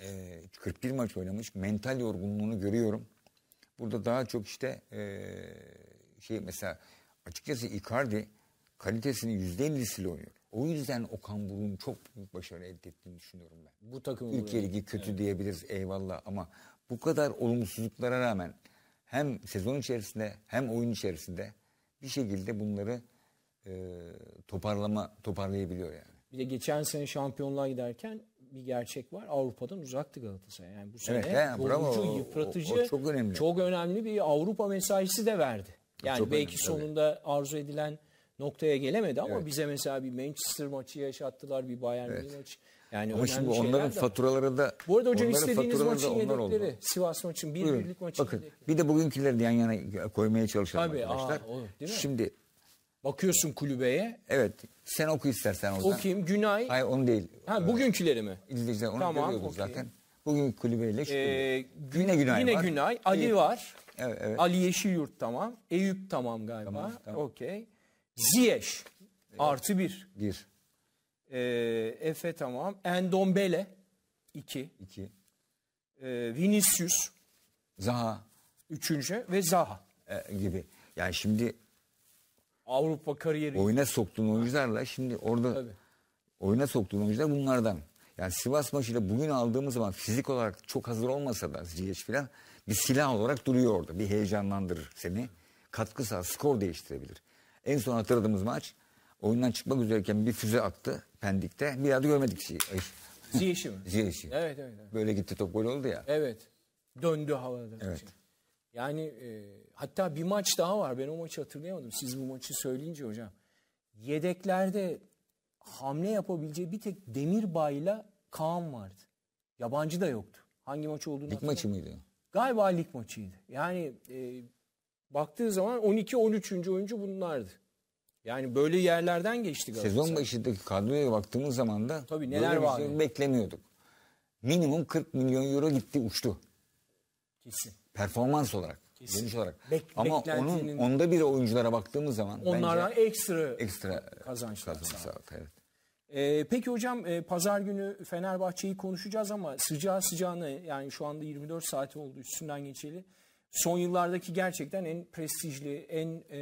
B: e, 41 maç oynamış mental yorgunluğunu görüyorum. Burada daha çok işte e, şey mesela açıkçası Icardi kalitesinin %50'siyle oynuyor. O yüzden Okan Buruk'un çok büyük başarı elde ettiğini düşünüyorum ben. Bu takım Türkiye Ligi kötü evet. diyebiliriz eyvallah ama bu kadar olumsuzluklara rağmen hem sezon içerisinde hem oyun içerisinde bir şekilde bunları e, toparlama toparlayabiliyor yani.
A: Bir de geçen sene şampiyonluğa giderken bir gerçek var. Avrupa'dan uzaktı Galatasaray. Yani bu sene evet, yani, boğucu, bravo. yıpratıcı, o, o çok, önemli.
B: çok önemli bir Avrupa
A: mesaisi de verdi. Yani çok belki önemli, sonunda tabii. arzu edilen noktaya gelemedi ama evet. bize mesela bir Manchester maçı yaşattılar, bir Bayern evet. maçı. Yani ama şimdi onların faturaları
B: da Bu arada hocam istediğiniz maçın yedikleri
A: Sivas maçın bir Buyurun. birlik
B: maçı. Bakın yedikleri. bir de bugünküleri yan yana koymaya çalışalım Tabii, arkadaşlar. Aa, olur, değil mi? Şimdi Bakıyorsun kulübeye. Evet. Sen oku istersen zaman. Okuyayım. Günay. Hayır onu değil. Ha, ee, bugünküleri mi? İzleyiciler onu tamam, görüyorduk okay. zaten. Bugün kulübeyle. Ee, gün, yine Günay yine var. Günay. Ali var. Evet, evet. Ali
A: Yeşilyurt tamam. Eyüp tamam galiba. Tamam, tamam. Okey. Ziyech artı bir. Bir. E, Efe tamam. Endombele iki.
B: İki. E, Vinicius. Zaha. Üçüncü ve Zaha. E, gibi. Yani şimdi
A: Avrupa kariyeri. Oyuna
B: soktuğun oyuncularla şimdi orada Tabii. oyuna soktuğun oyuncular bunlardan. Yani Sivas maçıyla bugün aldığımız zaman fizik olarak çok hazır olmasa da Ziyech falan bir silah olarak duruyor orada. Bir heyecanlandırır seni. Katkı sağ, skor değiştirebilir. En son hatırladığımız maç oyundan çıkmak üzereyken bir füze attı Pendik'te. Bir daha da görmedik şeyi. Ziyeş'i mi? Ziyeş'i. Evet, evet evet. Böyle gitti top gol oldu ya.
A: Evet. Döndü havada. Evet. Yani e, hatta bir maç daha var. Ben o maçı hatırlayamadım. Siz bu maçı söyleyince hocam. Yedeklerde hamle yapabileceği bir tek Demirbay'la Kaan vardı. Yabancı da yoktu. Hangi maç olduğunu Lig maçı mıydı? Galiba lig maçıydı. Yani e, baktığı zaman 12 13. oyuncu bunlardı. Yani böyle yerlerden geçti Galatasaray. Sezon
B: başındaki kadroya baktığımız zaman da Tabii neler var şey beklemiyorduk. Minimum 40 milyon euro gitti uçtu. Kesin. Performans olarak. Kesin. olarak.
A: Bek, Ama onun onda
B: bir oyunculara baktığımız zaman onlara
A: ekstra ekstra kazanç kazanç Evet. Ee, peki hocam e, pazar günü Fenerbahçe'yi konuşacağız ama sıcağı sıcağına yani şu anda 24 saati oldu üstünden geçeli son yıllardaki gerçekten en prestijli, en e,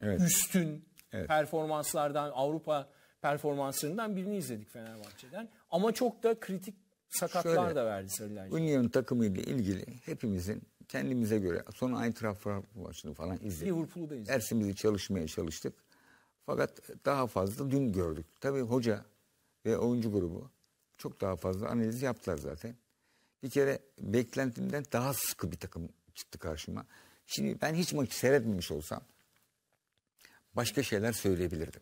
A: evet. üstün evet. performanslardan, Avrupa performanslarından birini izledik Fenerbahçe'den. Ama çok da kritik sakatlar Şöyle, da verdi Sarılar.
B: Union takımıyla ilgili hepimizin kendimize göre sonra Eintracht maçını falan izledik. Liverpool'u da izledik. Dersimizi çalışmaya çalıştık. Fakat daha fazla dün gördük. Tabii hoca ve oyuncu grubu çok daha fazla analiz yaptılar zaten. Bir kere beklentimden daha sıkı bir takım çıktı karşıma. Şimdi ben hiç maçı seyretmemiş olsam başka şeyler söyleyebilirdim.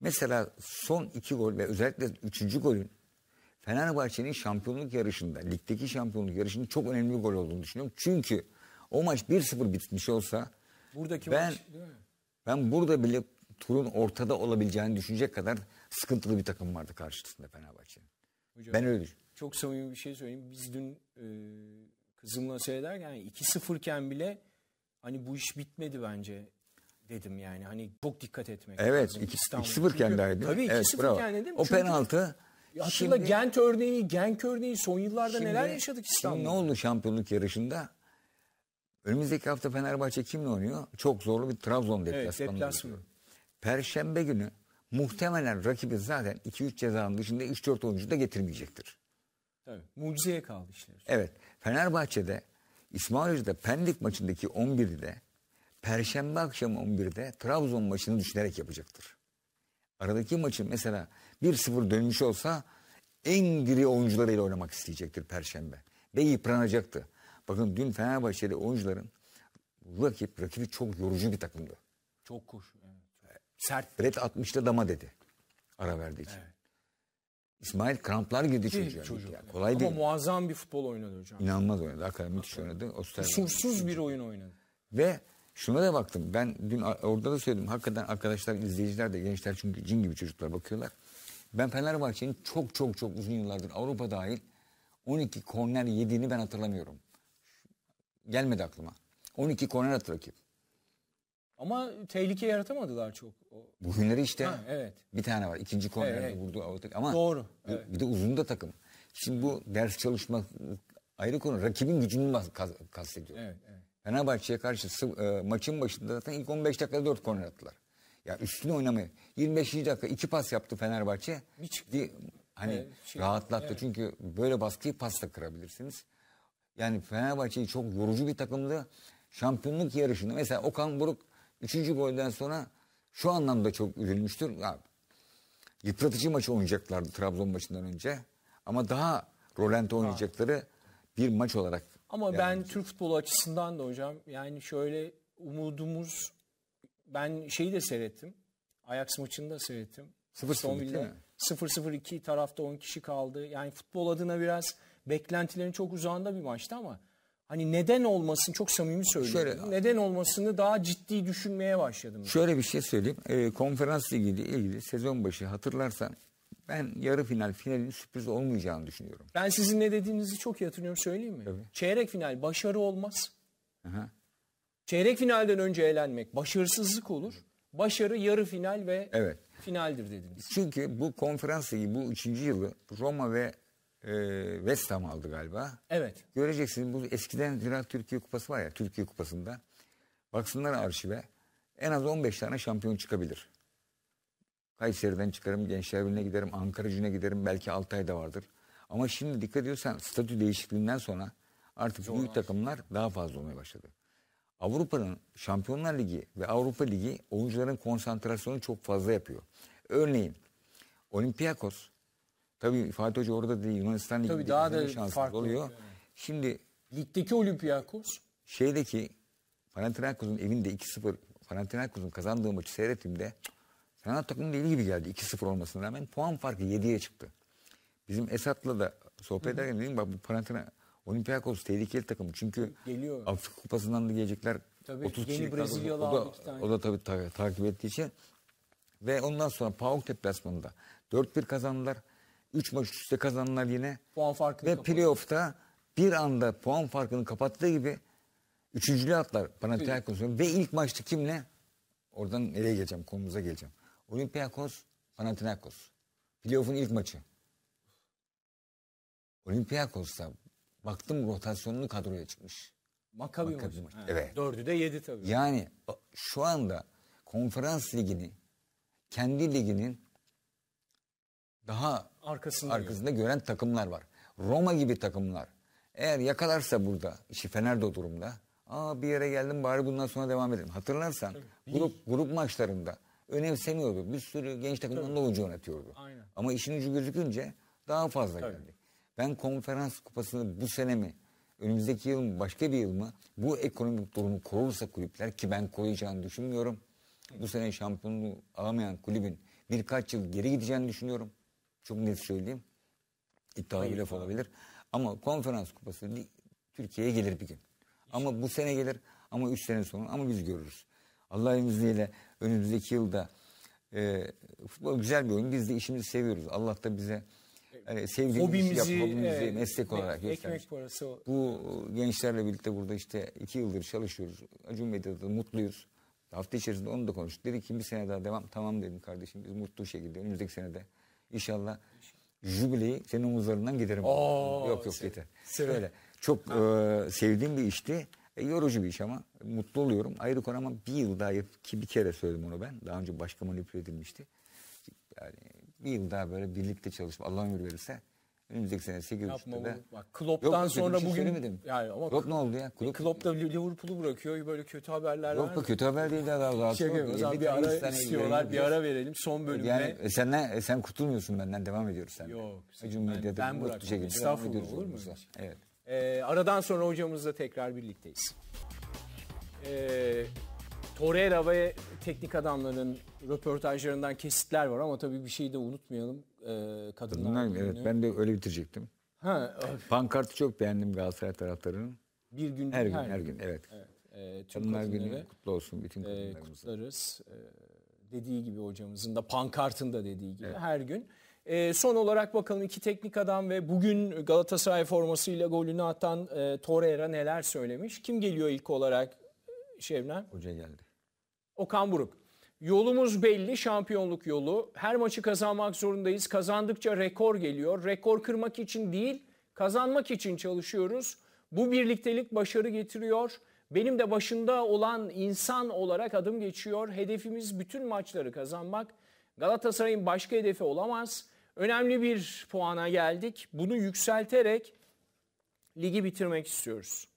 B: Mesela son iki gol ve özellikle üçüncü golün Fenerbahçe'nin şampiyonluk yarışında, ligdeki şampiyonluk yarışında çok önemli bir gol olduğunu düşünüyorum. Çünkü o maç 1-0 bitmiş olsa
A: Buradaki ben, maç değil mi?
B: ben burada bile turun ortada olabileceğini düşünecek kadar sıkıntılı bir takım vardı karşısında Fenerbahçe'nin.
A: Ben öyle düşünüyorum. Çok samimi bir şey söyleyeyim. Biz dün e, kızımla seyrederken yani 2-0 iken bile hani bu iş bitmedi bence dedim yani. Hani çok dikkat etmek evet, lazım. Evet 2-0 iken derdim. Tabii 2-0 evet, iken dedim. O penaltı. Hatırla şimdi, Gent
B: örneği, Genk örneği son yıllarda şimdi, neler yaşadık İstanbul'da. Şimdi ne oldu şampiyonluk yarışında? Önümüzdeki hafta Fenerbahçe kimle oynuyor? Çok zorlu bir Trabzon deplasmanı. Evet, Perşembe günü muhtemelen rakibi zaten 2-3 cezanın dışında 3-4 oyuncu da getirmeyecektir.
A: Tabii. Mucizeye kaldı işler.
B: Evet. Fenerbahçe'de İsmail Hoca'da Pendik maçındaki 11'de Perşembe akşamı 11'de Trabzon maçını düşünerek yapacaktır. Aradaki maçın mesela 1-0 dönmüş olsa en diri oyuncularıyla oynamak isteyecektir Perşembe. Ve yıpranacaktı. Bakın dün Fenerbahçe'de oyuncuların rakip, rakibi çok yorucu bir takımdı. Çok koş. Evet, Sert. Red 60'da dama dedi. Ara verdiği için. Evet. İsmail kramplar girdi çocuğa. çocuk. Yani. Kolay Ama değil.
A: muazzam bir futbol oynadı hocam.
B: İnanılmaz oynadı. Hakikaten müthiş oynadı. Kusursuz
A: bir oyun oynadı.
B: Ve şuna da baktım. Ben dün orada da söyledim. Hakikaten arkadaşlar, izleyiciler de gençler çünkü cin gibi çocuklar bakıyorlar. Ben Fenerbahçe'nin çok çok çok uzun yıllardır Avrupa dahil 12 korner yediğini ben hatırlamıyorum. Gelmedi aklıma. 12 korner attı rakip.
A: Ama tehlike yaratamadılar çok.
B: Bugünleri işte ha, evet. bir tane var. İkinci kornerde evet. vurdu Ama Doğru, bu, evet. bir de uzun da takım. Şimdi bu ders çalışma ayrı konu. Rakibin gücünü kastediyor. Evet, evet. Fenerbahçe'ye karşı e, maçın başında zaten ilk 15 dakikada 4 korner attılar. Ya üstüne oynamayı. 25. dakika 2 pas yaptı Fenerbahçe. Hiç. Di, hani evet, şey, rahatlattı. Evet. Çünkü böyle baskıyı pasla kırabilirsiniz. Yani Fenerbahçe'yi çok yorucu bir takımdı. Şampiyonluk yarışında mesela Okan Buruk Üçüncü golden sonra şu anlamda çok üzülmüştür. Ya, yıpratıcı maç oynayacaklardı Trabzon maçından önce. Ama daha rolante oynayacakları bir maç olarak.
A: Ama yani. ben Türk futbolu açısından da hocam yani şöyle umudumuz ben şeyi de seyrettim. Ajax maçını da seyrettim. 0-0 0-0-2 tarafta 10 kişi kaldı. Yani futbol adına biraz beklentilerin çok uzağında bir maçtı ama hani neden olmasın çok samimi söylüyorum. Şöyle, neden olmasını daha ciddi düşünmeye başladım.
B: Şöyle bir şey söyleyeyim. E, ee, konferansla ilgili, ilgili sezon başı hatırlarsan ben yarı final finalin sürpriz olmayacağını düşünüyorum.
A: Ben sizin ne dediğinizi çok iyi hatırlıyorum söyleyeyim mi? Tabii. Çeyrek final başarı olmaz. Aha. Çeyrek finalden önce eğlenmek başarısızlık olur. Başarı yarı final ve evet. finaldir dediniz.
B: Çünkü bu konferansla ilgili bu üçüncü yılı Roma ve e, West Ham aldı galiba. Evet. Göreceksin bu eskiden Ziraat Türkiye Kupası var ya Türkiye Kupası'nda. Baksınlar arşive en az 15 tane şampiyon çıkabilir. Kayseri'den çıkarım, Gençlerbirliği'ne giderim, Ankara Cüne giderim, belki Altay'da vardır. Ama şimdi dikkat ediyorsan statü değişikliğinden sonra artık Zor büyük takımlar daha fazla olmaya başladı. Avrupa'nın Şampiyonlar Ligi ve Avrupa Ligi oyuncuların konsantrasyonu çok fazla yapıyor. Örneğin Olympiakos Tabii Fatih Hoca orada değil. Yunanistan Ligi'nde Tabii daha da şanslı oluyor. Yani. Şimdi Ligdeki Olympiakos şeydeki Panathinaikos'un evinde 2-0 Panathinaikos'un kazandığı maçı seyrettiğimde Fener takımın deli gibi geldi 2-0 olmasına rağmen puan farkı 7'ye çıktı. Bizim Esat'la da sohbet ederken dedim bak bu Panathina Olympiakos tehlikeli takım çünkü Geliyor. Afrika Kupası'ndan da gelecekler. Tabii, 30 yeni Brezilyalı o da, tane. o da tabii ta takip ettiği için. Ve ondan sonra Pauk deplasmanında 4-1 kazandılar. 3 maç üst üste kazanlar yine. Puan farkını Ve kapattı. playoff'ta bir anda puan farkını kapattığı gibi üçüncülüğe atlar Panathinaikos'u Ve ilk maçta kimle? Oradan nereye geleceğim? Konumuza geleceğim. Olympiakos, Panathinaikos. Playoff'un ilk maçı. Olympiakos'ta baktım rotasyonlu kadroya çıkmış. Makabi, Makabi maçı. maçı. Evet.
A: Dördü de yedi tabii.
B: Yani şu anda konferans ligini kendi liginin daha arkasında, arkasında gören takımlar var. Roma gibi takımlar. Eğer yakalarsa burada işi Fener de o durumda. Aa bir yere geldim bari bundan sonra devam edelim. Hatırlarsan Tabii. grup grup maçlarında önemsemiyordu. Bir sürü genç takımdan da oyuncu yönetiyordu. Aynen. Ama işin ucu gözükünce daha fazla Tabii. geldi. Ben konferans kupasını bu sene mi önümüzdeki yıl mı başka bir yıl mı bu ekonomik durumu korursa kulüpler ki ben koruyacağını düşünmüyorum. Bu sene şampiyonluğu alamayan kulübün birkaç yıl geri gideceğini düşünüyorum. Çok net söyleyeyim. İddialı bir laf olabilir. Ama konferans kupası Türkiye'ye gelir bir gün. Ama bu sene gelir ama üç sene sonra ama biz görürüz. Allah'ın izniyle önümüzdeki yılda e, futbol güzel bir oyun. Biz de işimizi seviyoruz. Allah da bize e, sevdiğimiz hobimizi, hobimizi e, meslek olarak ek, göstermiş. Parası o. Bu e, gençlerle birlikte burada işte iki yıldır çalışıyoruz. Acun Medya'da mutluyuz. Hafta içerisinde onu da konuştuk. Dedi ki bir sene daha devam. Tamam dedim kardeşim biz mutlu şekilde önümüzdeki sene de. İnşallah jübileyi senin omuzlarından giderim. Oo, yok yok yeter. Sev. Çok e, sevdiğim bir işti. E, yorucu bir iş ama mutlu oluyorum. Ayrı konu ama bir yıl daha ki bir kere söyledim onu ben. Daha önce başka manipüle edilmişti. Yani bir yıl daha böyle birlikte çalışma Allah'ın ömür verirse Önümüzdeki sene 8 Yapmamalı. Bak Klopp'tan Yok, sonra şey bugün... Söylemedim. Yani ama Klopp ne oldu ya? Klopp, Klopp da Liverpool'u bırakıyor.
A: Böyle kötü haberler Klopp da
B: kötü haber değil daha daha. Şey bir, bir ara istiyorlar. Bir ara verelim. Son bölümde. Yani e, sen, ne, e, sen kurtulmuyorsun benden. Devam ediyoruz sen. Yok. Cumhuriyet'e ben, ben bırakmam. Estağfurullah olur mu? Evet.
A: E, aradan sonra hocamızla tekrar birlikteyiz. E, Torreira ve teknik adamların röportajlarından kesitler var ama tabii bir şey de unutmayalım. E, kadınlar, kadınlar günü. Evet ben
B: de öyle bitirecektim. Ha, Pankartı çok beğendim Galatasaray taraftarının. Bir gün her gün her, her gün, evet. evet. E, tüm kadınlar günü kutlu olsun bütün
A: kadınlarımızın. E, kutlarız. E, dediği gibi hocamızın da pankartında dediği gibi evet. her gün. E, son olarak bakalım iki teknik adam ve bugün Galatasaray formasıyla golünü atan e, Torreira neler söylemiş? Kim geliyor ilk olarak e, Şevlen? Hoca geldi. Okan Buruk. Yolumuz belli, şampiyonluk yolu. Her maçı kazanmak zorundayız. Kazandıkça rekor geliyor. Rekor kırmak için değil, kazanmak için çalışıyoruz. Bu birliktelik başarı getiriyor. Benim de başında olan insan olarak adım geçiyor. Hedefimiz bütün maçları kazanmak. Galatasaray'ın başka hedefi olamaz. Önemli bir puana geldik. Bunu yükselterek ligi bitirmek istiyoruz.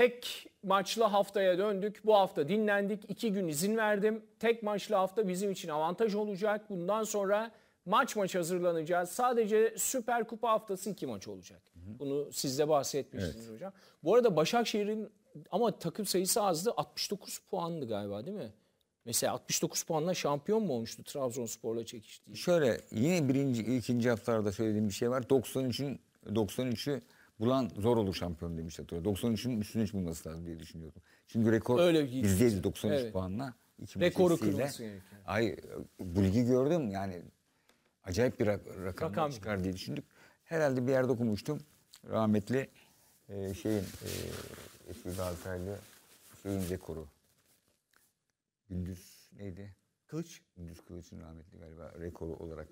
A: Tek maçlı haftaya döndük. Bu hafta dinlendik. iki gün izin verdim. Tek maçlı hafta bizim için avantaj olacak. Bundan sonra maç maç hazırlanacağız. Sadece Süper Kupa haftası iki maç olacak. Hı hı. Bunu sizde bahsetmiştiniz evet. hocam. Bu arada Başakşehir'in ama takım sayısı azdı. 69 puandı galiba değil mi? Mesela 69 puanla şampiyon mu olmuştu Trabzonspor'la çekiştiği?
B: Şöyle yine birinci, ikinci haftalarda söylediğim bir şey var. 93'ün 93'ü bulan zor olur şampiyon demiş hatırlıyorum. 93'ün üstüne hiç bulması lazım diye düşünüyordum. Çünkü rekor Öyle bizdeydi şey 93 evet. puanla. Rekoru kırması gerekiyor. Ay bu ligi gördüm yani acayip bir rak rakam, rakam çıkar diye düşündük. Herhalde bir yerde okumuştum. Rahmetli e, şeyin e, eski Galatasaraylı şeyin rekoru. Gündüz neydi? Kılıç. Gündüz Kılıç'ın rahmetli galiba rekoru olarak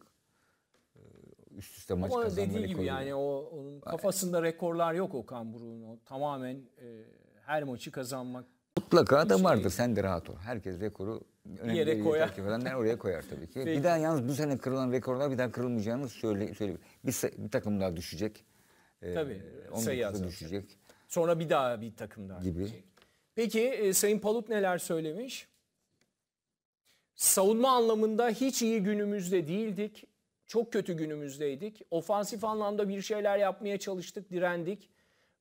B: e, üst üste maç Ama kazanma dediği gibi yani o onun e,
A: kafasında rekorlar yok Okan Buruk'un. O tamamen e, her maçı
B: kazanmak. Mutlaka da şey vardır. Sen de rahat ol. Herkes rekoru önemli yere koyar. Edenler oraya koyar tabii ki. Peki. Bir daha yalnız bu sene kırılan rekorlar bir daha kırılmayacağını söyle, söyle. Bir, bir takım daha düşecek. Ee, tabii. Sayı düşecek.
A: Sonra bir daha bir takım daha gibi. düşecek. Peki e, Sayın Palut neler söylemiş? Savunma anlamında hiç iyi günümüzde değildik çok kötü günümüzdeydik. Ofansif anlamda bir şeyler yapmaya çalıştık, direndik.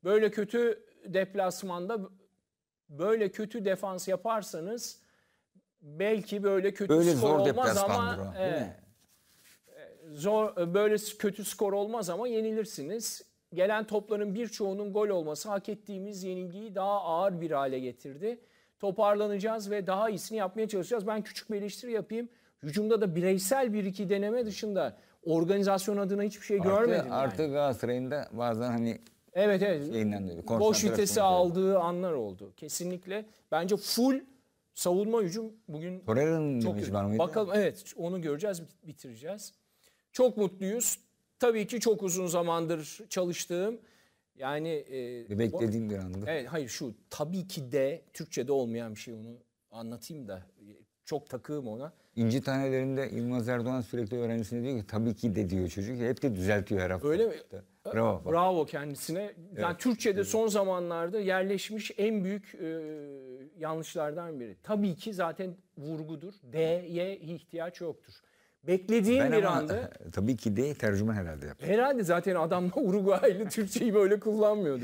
A: Böyle kötü deplasmanda böyle kötü defans yaparsanız belki böyle kötü böyle skor zor olmaz ama e, zor e, böyle kötü skor olmaz ama yenilirsiniz. Gelen topların birçoğunun gol olması hak ettiğimiz yenilgiyi daha ağır bir hale getirdi. Toparlanacağız ve daha iyisini yapmaya çalışacağız. Ben küçük bir eleştiri yapayım. Hücumda da bireysel bir iki deneme dışında organizasyon adına hiçbir şey artı, görmedim. Artık
B: yani. Galatasaray'ın bazen hani Evet evet. Doydu, boş vitesi
A: aldığı anlar oldu. Kesinlikle. Bence full savunma hücum bugün
B: Torreira'nın çok var mıydı? Bakalım
A: evet onu göreceğiz bitireceğiz. Çok mutluyuz. Tabii ki çok uzun zamandır çalıştığım yani e, beklediğim bir anda. Evet hayır şu tabii ki de Türkçede olmayan bir şey onu anlatayım da e, çok takığım ona.
B: İnci tanelerinde Yılmaz Erdoğan sürekli öğrencisine diyor ki tabii ki de diyor çocuk. Hep de düzeltiyor her hafta. Öyle mi? Bravo. Bak.
A: Bravo kendisine. Yani evet. Türkçe'de evet. son zamanlarda yerleşmiş en büyük e, yanlışlardan biri. Tabii ki zaten vurgudur. D'ye ihtiyaç yoktur. Beklediğin ben bir ama, anda.
B: E, tabii ki de tercüme herhalde yaptım.
A: Herhalde zaten adam Uruguaylı Türkçeyi böyle kullanmıyordu.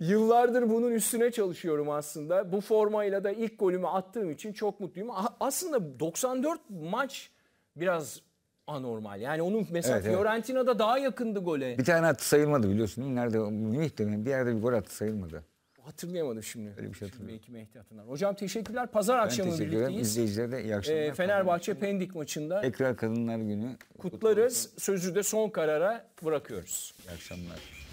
A: Yıllardır bunun üstüne çalışıyorum aslında. Bu formayla da ilk golümü attığım için çok mutluyum. Aslında 94 maç biraz anormal. Yani onun mesela evet, Fiorentina'da evet. daha yakındı gole. Bir tane
B: attı sayılmadı biliyorsun Nerede? Münih'te mi? Bir yerde bir gol attı sayılmadı hatırlayamadım şimdi. Öyle bir şey
A: hatırlıyorum. Belki Mehdi hatırlar. Hocam teşekkürler. Pazar ben akşamı teşekkür birlikteyiz. İzleyicilere de iyi akşamlar. E, Fenerbahçe Pendik maçında.
B: Ekran Kadınlar Günü.
A: Kutlarız. Kutlu Sözü de son karara bırakıyoruz. İyi akşamlar.